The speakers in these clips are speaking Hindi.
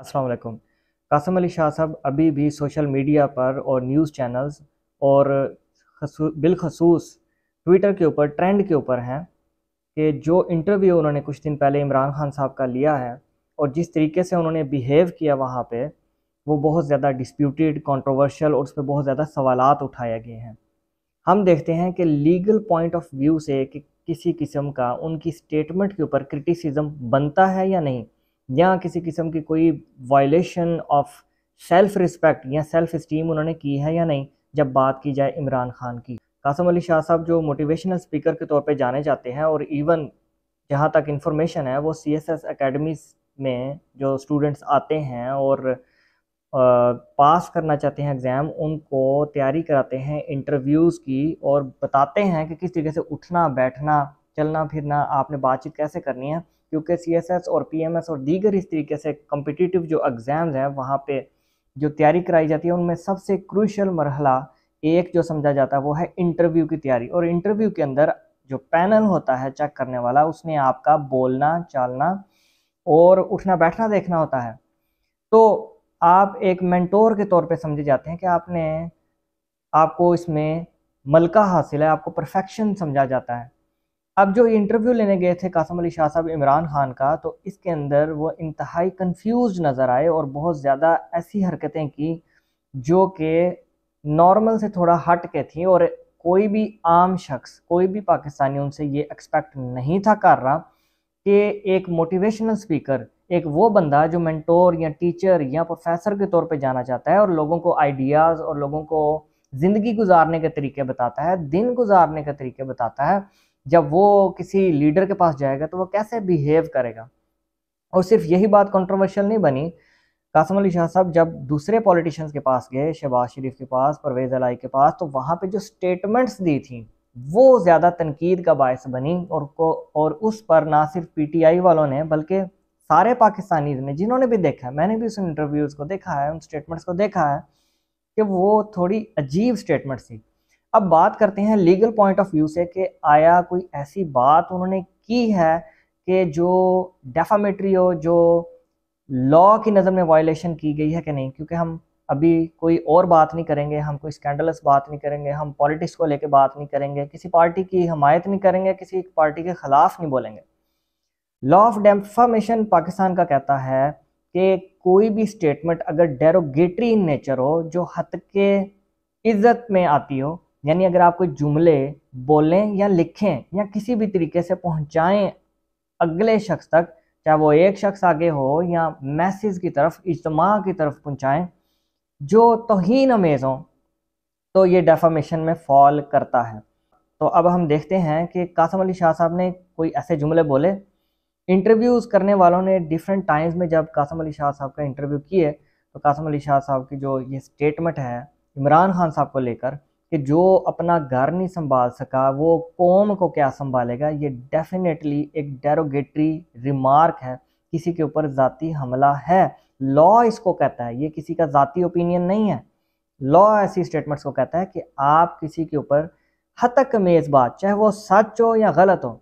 असलकुम कासम अली शाह साहब अभी भी सोशल मीडिया पर और न्यूज़ चैनल्स और बिलखसूस ट्विटर के ऊपर ट्रेंड के ऊपर हैं कि जो इंटरव्यू उन्होंने कुछ दिन पहले इमरान खान साहब का लिया है और जिस तरीके से उन्होंने बिहेव किया वहाँ पे वो बहुत ज़्यादा डिस्प्यूटेड कंट्रोवर्शियल और उस पर बहुत ज़्यादा सवाल उठाए गए हैं हम देखते हैं कि लीगल पॉइंट ऑफ व्यू से कि किसी किस्म का उनकी स्टेटमेंट के ऊपर क्रिटिसिज्म बनता है या नहीं या किसी किस्म की कोई वायलेशन ऑफ सेल्फ रिस्पेक्ट या सेल्फ इस्टीम उन्होंने की है या नहीं जब बात की जाए इमरान खान की कासम अली शाह साहब जो मोटिवेशनल स्पीकर के तौर पे जाने जाते हैं और इवन जहाँ तक इन्फॉर्मेशन है वो सी एस एस में जो स्टूडेंट्स आते हैं और आ, पास करना चाहते हैं एग्ज़ाम उनको तैयारी कराते हैं इंटरव्यूज़ की और बताते हैं कि किस तरीके से उठना बैठना चलना फिरना आपने बातचीत कैसे करनी है क्योंकि सी और पी और दीगर इस तरीके से कम्पिटिटिव जो एग्ज़ाम्स हैं वहाँ पर जो तैयारी कराई जाती है उनमें सबसे क्रूशल मरहला एक जो समझा जाता है वो है इंटरव्यू की तैयारी और इंटरव्यू के अंदर जो पैनल होता है चेक करने वाला उसने आपका बोलना चालना और उठना बैठना देखना होता है तो आप एक मेंटोर के तौर पे समझे जाते हैं कि आपने आपको इसमें मलका हासिल है आपको परफेक्शन समझा जाता है अब जो इंटरव्यू लेने गए थे कासम अली शाह साहब इमरान खान का तो इसके अंदर वो इंतहाई कंफ्यूज नज़र आए और बहुत ज़्यादा ऐसी हरकतें की जो कि नॉर्मल से थोड़ा हट के थी और कोई भी आम शख्स कोई भी पाकिस्तानी उनसे ये एक्सपेक्ट नहीं था कर रहा कि एक मोटिवेशनल स्पीकर एक वो बंदा जो मैंटोर या टीचर या प्रोफेसर के तौर पर जाना चाहता है और लोगों को आइडियाज़ और लोगों को ज़िंदगी गुजारने के तरीके बताता है दिन गुजारने के तरीके बताता है जब वो किसी लीडर के पास जाएगा तो वो कैसे बिहेव करेगा और सिर्फ यही बात कंट्रोवर्शियल नहीं बनी कासम अली शाह साहब जब दूसरे पॉलिटिशियंस के पास गए शहबाज शरीफ के पास परवेज़ अलाई के पास तो वहाँ पे जो स्टेटमेंट्स दी थी वो ज़्यादा तनकीद का बायस बनी और को और उस पर ना सिर्फ पीटीआई वालों ने बल्कि सारे पाकिस्तानी ने जिन्होंने भी देखा है मैंने भी उस इंटरव्यूज़ को देखा है उन स्टेटमेंट्स को देखा है कि वो थोड़ी अजीब स्टेटमेंट्स थी अब बात करते हैं लीगल पॉइंट ऑफ व्यू से कि आया कोई ऐसी बात उन्होंने की है कि जो डेफामेटरी हो जो लॉ की नज़र में वायलेशन की गई है कि नहीं क्योंकि हम अभी कोई और बात नहीं करेंगे हम कोई स्कैंडलस बात नहीं करेंगे हम पॉलिटिक्स को लेके बात नहीं करेंगे किसी पार्टी की हमायत नहीं करेंगे किसी पार्टी के ख़िलाफ़ नहीं बोलेंगे लॉ ऑफ डेफामेशन पाकिस्तान का कहता है कि कोई भी स्टेटमेंट अगर डेरोगेटरी इन नेचर हो जो हत के इज़्ज़त में आती हो यानी अगर आप कोई जुमले बोलें या लिखें या किसी भी तरीके से पहुंचाएं अगले शख्स तक चाहे वो एक शख्स आगे हो या मैसेज की तरफ इजमा की तरफ पहुंचाएं जो तोहन अमेज़ हों तो ये डेफामेशन में फॉल करता है तो अब हम देखते हैं कि कासम अली शाह साहब ने कोई ऐसे जुमले बोले इंटरव्यूज़ करने वालों ने डिफरेंट टाइम्स में जब कासम अली शाह साहब का इंटरव्यू किए तो कासम अली शाह साहब की जो ये स्टेटमेंट है इमरान खान साहब को लेकर कि जो अपना घर नहीं संभाल सका वो कौम को क्या संभालेगा ये डेफिनेटली एक डेरोगेटरी रिमार्क है किसी के ऊपर ज़ाती हमला है लॉ इसको कहता है ये किसी का ज़ाती ओपिनियन नहीं है लॉ ऐसी स्टेटमेंट्स को कहता है कि आप किसी के ऊपर हतक मेज बात चाहे वो सच हो या गलत हो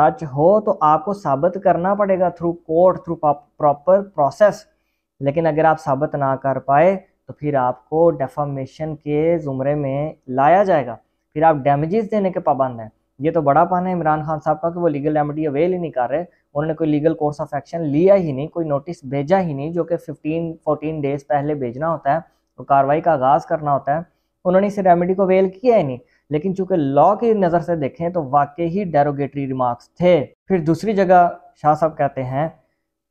सच हो तो आपको साबित करना पड़ेगा through court through proper process लेकिन अगर आप साबित ना कर पाए तो फिर आपको डेफामेशन के ज़ुमरे में लाया जाएगा फिर आप डैमेजेस देने के पाबंद हैं ये तो बड़ा पान है इमरान खान साहब का कि वो लीगल रेमेडी अवेल ही नहीं कर रहे उन्होंने कोई लीगल कोर्स ऑफ एक्शन लिया ही नहीं कोई नोटिस भेजा ही नहीं जो कि 15 14 डेज पहले भेजना होता है और कार्रवाई का आगाज़ करना होता है उन्होंने इसे रेमेडी को अवेल किया ही नहीं लेकिन चूंकि लॉ की नज़र से देखें तो वाकई ही डेरोगेटरी रिमार्क्स थे फिर दूसरी जगह शाह साहब कहते हैं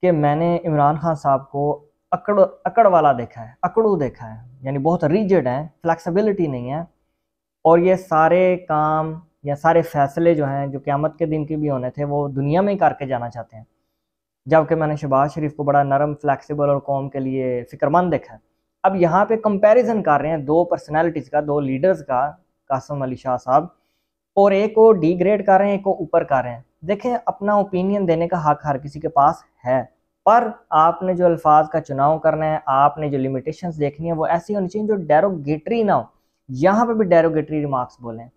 कि मैंने इमरान खान साहब को अकड़ अकड़ वाला देखा है अकड़ू देखा है यानी बहुत रिजिड है फ्लैक्सिबिलिटी नहीं है और ये सारे काम या सारे फैसले जो हैं जो क़्यामत के दिन के भी होने थे वो दुनिया में ही करके जाना चाहते हैं जबकि मैंने शहबाज शरीफ को बड़ा नरम फ्लैक्सीबल और कौम के लिए फ़िक्रमंद देखा है अब यहाँ पे कंपैरिजन कर रहे हैं दो पर्सनालिटीज़ का दो लीडर्स का कासम अली शाह साहब और एक को डिग्रेड कर रहे हैं एक को ऊपर कर रहे हैं देखें अपना ओपिनियन देने का हक हाँ हर किसी के पास है पर आपने जो अल्फाज का चुनाव करना है आपने जो लिमिटेशन देखनी है वो ऐसी होनी चाहिए जो डेरोगेटरी ना हो यहाँ पे भी डेरोगेटरी रिमार्क्स बोलें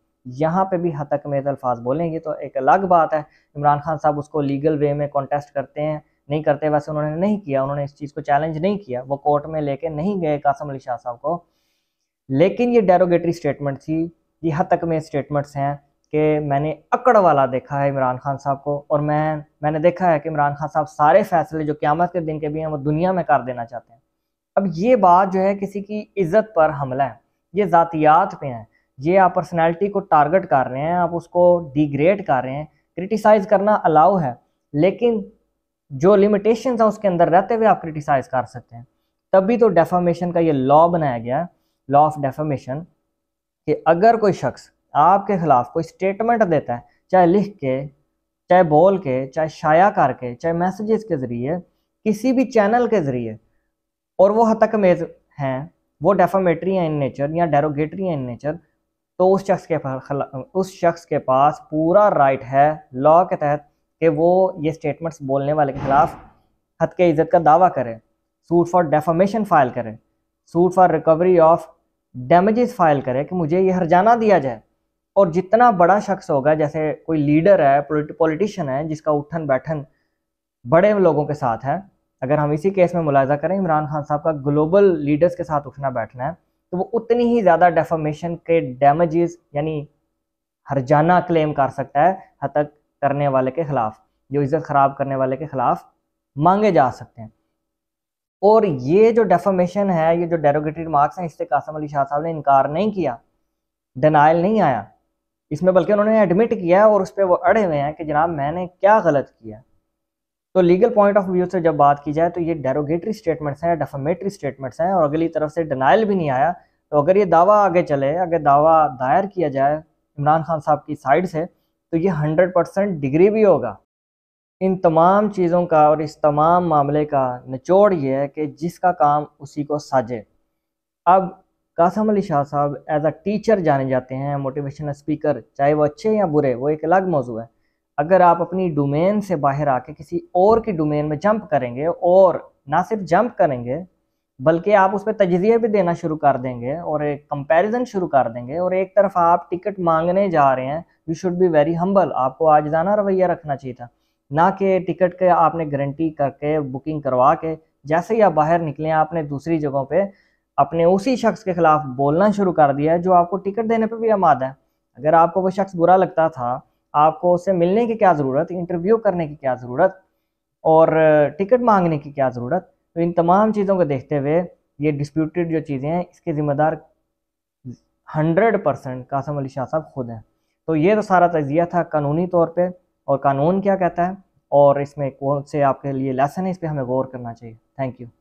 यहाँ पे भी हतक मेज तो अल्फाज बोलेंगे तो एक अलग बात है इमरान खान साहब उसको लीगल वे में कॉन्टेस्ट करते हैं नहीं करते वैसे उन्होंने नहीं किया उन्होंने इस चीज़ को चैलेंज नहीं किया वो कोर्ट में लेके नहीं गए कासम अली शाह साहब को लेकिन ये डेरोगेटरी स्टेटमेंट थी ये हतक में स्टेटमेंट्स हैं कि मैंने अकड़ वाला देखा है इमरान खान साहब को और मैं मैंने देखा है कि इमरान खान साहब सारे फैसले जो क्यामत के दिन के भी हैं वो दुनिया में कर देना चाहते हैं अब ये बात जो है किसी की इज्जत पर हमला है ये ज़ातियात पे हैं ये आप पर्सनैलिटी को टारगेट कर रहे हैं आप उसको डिग्रेड कर रहे हैं क्रिटिसाइज करना अलाउ है लेकिन जो लिमिटेशन हैं उसके अंदर रहते हुए आप क्रिटिसाइज कर सकते हैं तभी तो डेफामेशन का ये लॉ बनाया गया लॉ ऑफ डेफामेशन कि अगर कोई शख्स आपके खिलाफ कोई स्टेटमेंट देता है चाहे लिख के चाहे बोल के चाहे शाया करके चाहे मैसेजेस के ज़रिए किसी भी चैनल के ज़रिए और वो मेज हैं वो डेफामेटरी हैं इन नेचर या डेरोगेटरी हैं इन नेचर तो उस शख्स के उस शख्स के पास पूरा राइट है लॉ के तहत कि वो ये स्टेटमेंट्स बोलने वाले के खिलाफ हद के इज़्ज़त का दावा करें सूट फॉर डेफामेशन फाइल करें suit for recovery of damages file करें कि मुझे ये हरजाना दिया जाए और जितना बड़ा शख्स होगा जैसे कोई लीडर है पॉलिटिशियन है जिसका उठन बैठन बड़े लोगों के साथ है अगर हम इसी केस में मुलायजा करें इमरान खान साहब का ग्लोबल लीडर्स के साथ उठना बैठना है तो वो उतनी ही ज़्यादा डेफामेशन के डैमेजेस यानी हरजाना क्लेम कर सकता है हतक करने वाले के ख़िलाफ़ जो इज़्ज़त ख़राब करने वाले के ख़िलाफ़ मांगे जा सकते हैं और ये जो डेफामेशन है ये जो डेरोगेटरी मार्क्स हैं इससे कासम अली शाह साहब ने इनकार नहीं किया डनाइल नहीं आया इसमें बल्कि उन्होंने एडमिट किया और उस पर वो अड़े हुए हैं कि जनाब मैंने क्या गलत किया तो लीगल पॉइंट ऑफ व्यू से जब बात की जाए तो ये डेरोगेटरी स्टेटमेंट्स हैं डेफामेटरी स्टेटमेंट्स हैं और अगली तरफ से डिनाइल भी नहीं आया तो अगर ये दावा आगे चले अगर दावा दायर किया जाए इमरान खान साहब की साइड से तो ये हंड्रेड परसेंट डिग्री भी होगा इन तमाम चीज़ों का और इस तमाम मामले का निचोड़ ये है कि जिसका काम उसी को साजे अब कासम अली शाह साहब एज अ टीचर जाने जाते हैं मोटिवेशनल स्पीकर चाहे वो अच्छे या बुरे वो एक अलग मौजू है अगर आप अपनी डोमेन से बाहर आके किसी और की डोमेन में जंप करेंगे और ना सिर्फ जंप करेंगे बल्कि आप उस पर तजिए भी देना शुरू कर देंगे और एक कंपैरिजन शुरू कर देंगे और एक तरफ आप टिकट मांगने जा रहे हैं you should be very humble आपको आज जाना रवैया रखना चाहिए था ना कि टिकट के आपने गारंटी करके बुकिंग करवा के जैसे ही आप बाहर निकले आपने दूसरी जगहों पर अपने उसी शख्स के खिलाफ बोलना शुरू कर दिया है जो आपको टिकट देने पर भी आमाद है अगर आपको वो शख्स बुरा लगता था आपको उससे मिलने की क्या ज़रूरत इंटरव्यू करने की क्या ज़रूरत और टिकट मांगने की क्या ज़रूरत तो इन तमाम चीज़ों को देखते हुए ये डिस्प्यूटेड जो चीज़ें हैं इसके ज़िम्मेदार हंड्रेड परसेंट कासम अली शाह साहब खुद हैं तो ये तो सारा तजिया था कानूनी तौर पर और कानून क्या कहता है और इसमें कौन से आपके लिए लेसन है इस पर हमें गौर करना चाहिए थैंक यू